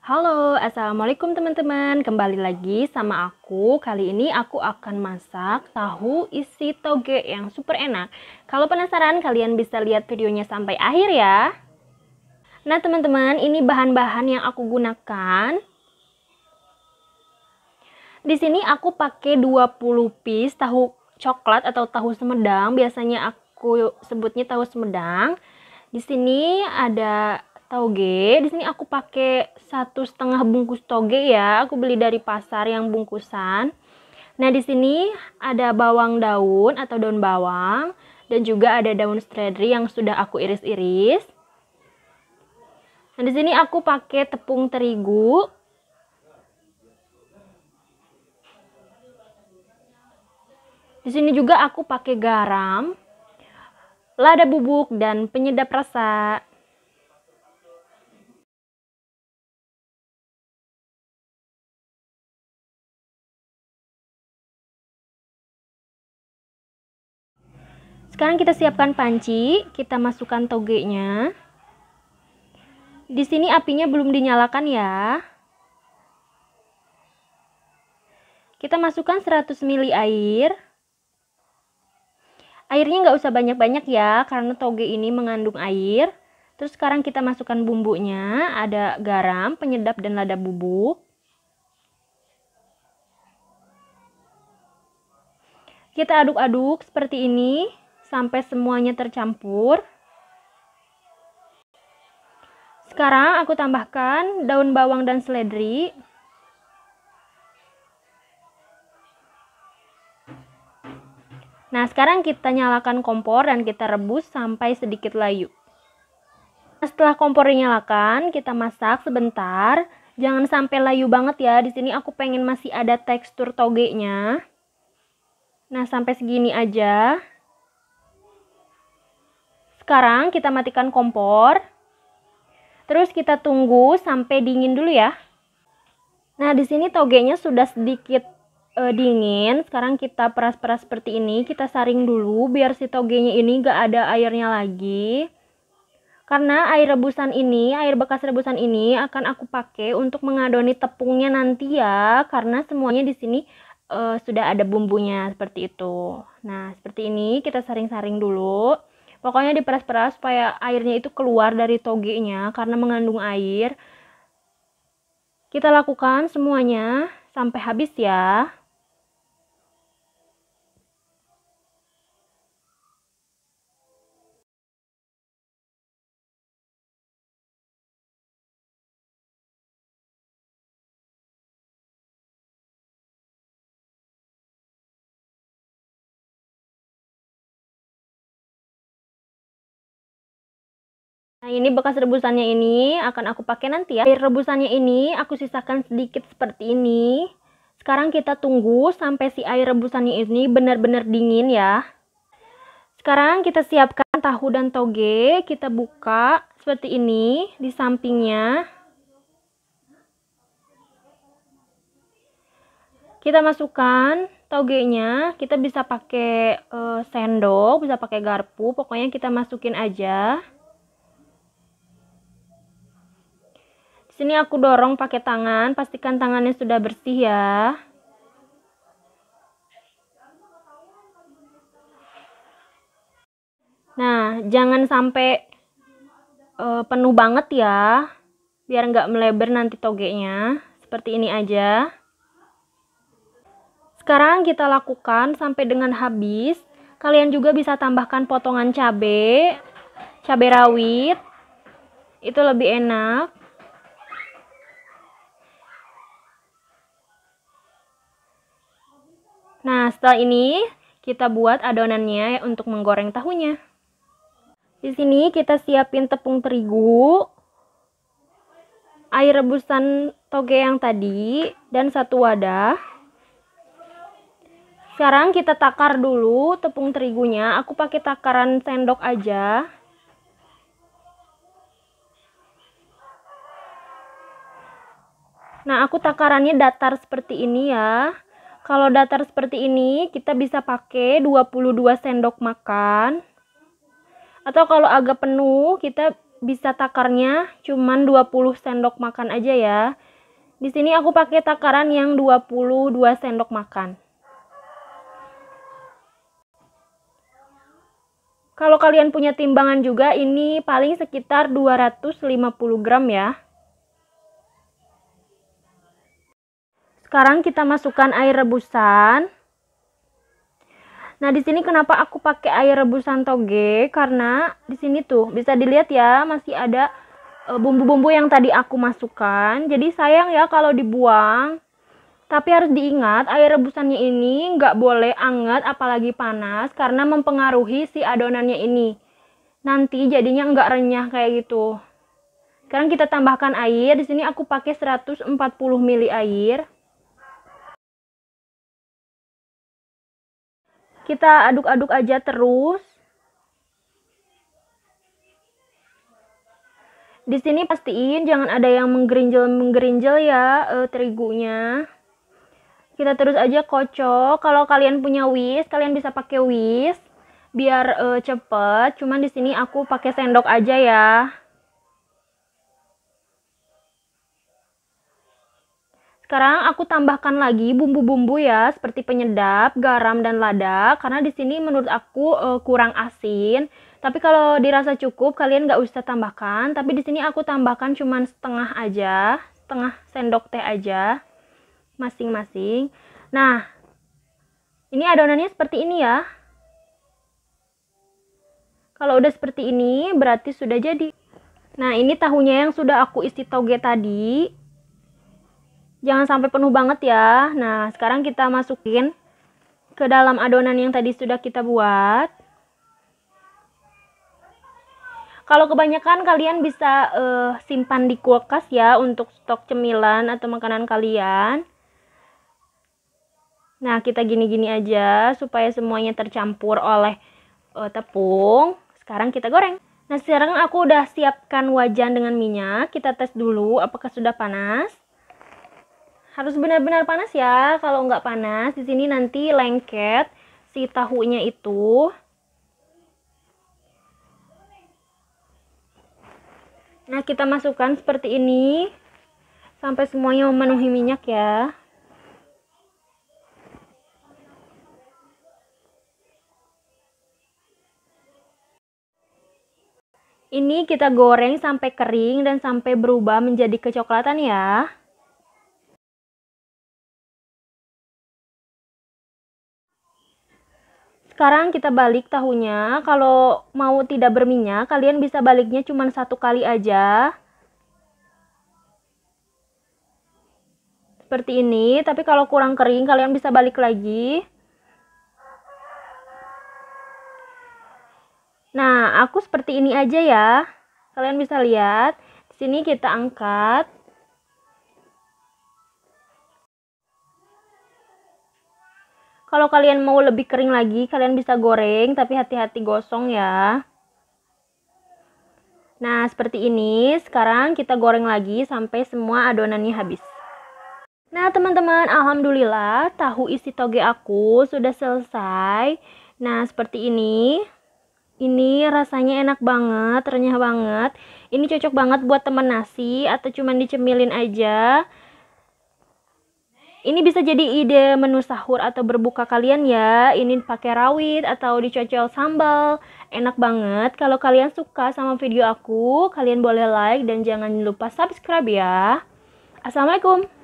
Halo, Assalamualaikum teman-teman. Kembali lagi sama aku. Kali ini aku akan masak tahu isi toge yang super enak. Kalau penasaran, kalian bisa lihat videonya sampai akhir ya. Nah teman-teman, ini bahan-bahan yang aku gunakan. Di sini aku pakai 20 piece tahu coklat atau tahu semedang. Biasanya aku sebutnya tahu semedang. Di sini ada toge. Di sini aku pakai satu setengah bungkus toge ya. Aku beli dari pasar yang bungkusan. Nah, di sini ada bawang daun atau daun bawang dan juga ada daun stradri yang sudah aku iris-iris. Nah, di sini aku pakai tepung terigu. Di sini juga aku pakai garam, lada bubuk dan penyedap rasa. Sekarang kita siapkan panci, kita masukkan toge nya Di sini apinya belum dinyalakan ya. Kita masukkan 100 ml air. Airnya nggak usah banyak-banyak ya, karena toge ini mengandung air. Terus sekarang kita masukkan bumbunya, ada garam, penyedap, dan lada bubuk. Kita aduk-aduk seperti ini sampai semuanya tercampur. Sekarang aku tambahkan daun bawang dan seledri. Nah, sekarang kita nyalakan kompor dan kita rebus sampai sedikit layu. Nah, setelah kompor dinyalakan, kita masak sebentar. Jangan sampai layu banget ya. Di sini aku pengen masih ada tekstur toge-nya. Nah, sampai segini aja sekarang kita matikan kompor. Terus kita tunggu sampai dingin dulu ya. Nah, di sini togenya sudah sedikit e, dingin. Sekarang kita peras-peras seperti ini. Kita saring dulu biar si togenya ini gak ada airnya lagi. Karena air rebusan ini, air bekas rebusan ini akan aku pakai untuk mengadoni tepungnya nanti ya. Karena semuanya di sini e, sudah ada bumbunya seperti itu. Nah, seperti ini kita saring-saring dulu pokoknya diperas-peras supaya airnya itu keluar dari togenya karena mengandung air kita lakukan semuanya sampai habis ya Nah, ini bekas rebusannya ini akan aku pakai nanti ya. Air rebusannya ini aku sisakan sedikit seperti ini. Sekarang kita tunggu sampai si air rebusannya ini benar-benar dingin ya. Sekarang kita siapkan tahu dan toge. Kita buka seperti ini di sampingnya. Kita masukkan togenya. Kita bisa pakai eh, sendok, bisa pakai garpu. Pokoknya kita masukin aja. Sini aku dorong pakai tangan, pastikan tangannya sudah bersih ya. Nah, jangan sampai uh, penuh banget ya, biar nggak melebar nanti togenya. Seperti ini aja. Sekarang kita lakukan sampai dengan habis. Kalian juga bisa tambahkan potongan cabai, cabai rawit. Itu lebih enak. Nah, setelah ini kita buat adonannya untuk menggoreng tahunya. Di sini kita siapin tepung terigu, air rebusan toge yang tadi, dan satu wadah. Sekarang kita takar dulu tepung terigunya. Aku pakai takaran sendok aja. Nah, aku takarannya datar seperti ini ya. Kalau datar seperti ini, kita bisa pakai 22 sendok makan. Atau kalau agak penuh, kita bisa takarnya cuman 20 sendok makan aja ya. Di sini aku pakai takaran yang 22 sendok makan. Kalau kalian punya timbangan juga, ini paling sekitar 250 gram ya. Sekarang kita masukkan air rebusan. Nah, di sini kenapa aku pakai air rebusan toge? Karena di sini tuh bisa dilihat ya, masih ada eh, bumbu-bumbu yang tadi aku masukkan. Jadi sayang ya kalau dibuang. Tapi harus diingat air rebusannya ini nggak boleh anget apalagi panas karena mempengaruhi si adonannya ini. Nanti jadinya nggak renyah kayak gitu. Sekarang kita tambahkan air. Di sini aku pakai 140 ml air. kita aduk-aduk aja terus. Di sini pastiin jangan ada yang menggerinjel-menggerinjel ya e, terigunya. Kita terus aja kocok. Kalau kalian punya whisk, kalian bisa pakai whisk biar e, cepet. Cuman di sini aku pakai sendok aja ya. Sekarang aku tambahkan lagi bumbu-bumbu ya, seperti penyedap, garam, dan lada. Karena di sini menurut aku e, kurang asin. Tapi kalau dirasa cukup, kalian nggak usah tambahkan. Tapi di sini aku tambahkan cuma setengah aja, setengah sendok teh aja, masing-masing. Nah, ini adonannya seperti ini ya. Kalau udah seperti ini, berarti sudah jadi. Nah, ini tahunya yang sudah aku isi toge tadi. Jangan sampai penuh banget ya. Nah, sekarang kita masukin ke dalam adonan yang tadi sudah kita buat. Kalau kebanyakan kalian bisa uh, simpan di kulkas ya untuk stok cemilan atau makanan kalian. Nah, kita gini-gini aja supaya semuanya tercampur oleh uh, tepung. Sekarang kita goreng. Nah, sekarang aku udah siapkan wajan dengan minyak. Kita tes dulu apakah sudah panas harus benar-benar panas ya kalau nggak panas di sini nanti lengket si tahunya itu nah kita masukkan seperti ini sampai semuanya memenuhi minyak ya Ini kita goreng sampai kering dan sampai berubah menjadi kecoklatan ya. Sekarang kita balik tahunya. Kalau mau tidak berminyak, kalian bisa baliknya cuma satu kali aja. Seperti ini, tapi kalau kurang kering kalian bisa balik lagi. Nah, aku seperti ini aja ya. Kalian bisa lihat, di sini kita angkat. Kalau kalian mau lebih kering lagi, kalian bisa goreng tapi hati-hati gosong ya. Nah, seperti ini. Sekarang kita goreng lagi sampai semua adonannya habis. Nah, teman-teman, alhamdulillah tahu isi toge aku sudah selesai. Nah, seperti ini. Ini rasanya enak banget, renyah banget. Ini cocok banget buat teman nasi atau cuman dicemilin aja. Ini bisa jadi ide menu sahur atau berbuka kalian ya. Ini pakai rawit atau dicocol sambal. Enak banget. Kalau kalian suka sama video aku, kalian boleh like dan jangan lupa subscribe ya. Assalamualaikum.